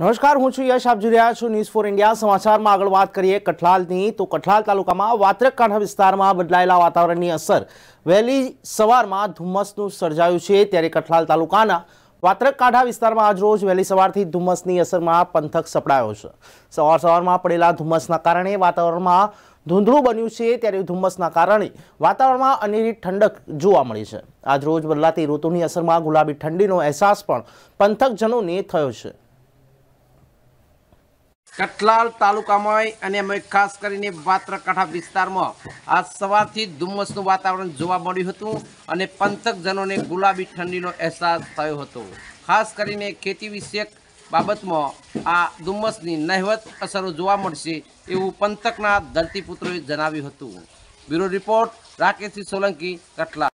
નમસ્કાર હું છું યશ આપ જોઈ રહ્યા છું ન્યૂઝ ફોર ઇન્ડિયા સમાચારમાં આગળ વાત કરીએ કઠલાલની તો કઠલાલ તાલુકામાં વાત્રક કાંઠા વિસ્તારમાં બદલાયેલા વાતાવરણની અસર વહેલી સવારમાં ધુમ્મસનું સર્જાયું છે ત્યારે કઠલાલ તાલુકાના વાત્રક કાંઠા વિસ્તારમાં આજરોજ વહેલી સવારથી ધુમ્મસની અસરમાં પંથક સપડાયો છે સવાર સવારમાં પડેલા ધુમ્મસના કારણે વાતાવરણમાં ધૂંધળું બન્યું છે ત્યારે ધુમ્મસના કારણે વાતાવરણમાં અનેરી ઠંડક જોવા મળી છે આજરોજ બદલાતી ઋતુની અસરમાં ગુલાબી ઠંડીનો અહેસાસ પણ પંથકજનોને થયો છે કટલાલ તાલુકામાં અને અમે ખાસ કરીને વાત્રકાંઠા વિસ્તારમાં આજ સવારથી ધુમ્મસનું વાતાવરણ જોવા મળ્યું હતું અને પંથકજનોને ગુલાબી ઠંડીનો અહેસાસ થયો હતો ખાસ કરીને ખેતી વિષયક બાબતમાં આ ધુમ્મસની નહેવત અસરો જોવા મળશે એવું પંથકના ધરતીપુત્રોએ જણાવ્યું હતું બ્યુરો રિપોર્ટ રાકેશજી સોલંકી કટલાલ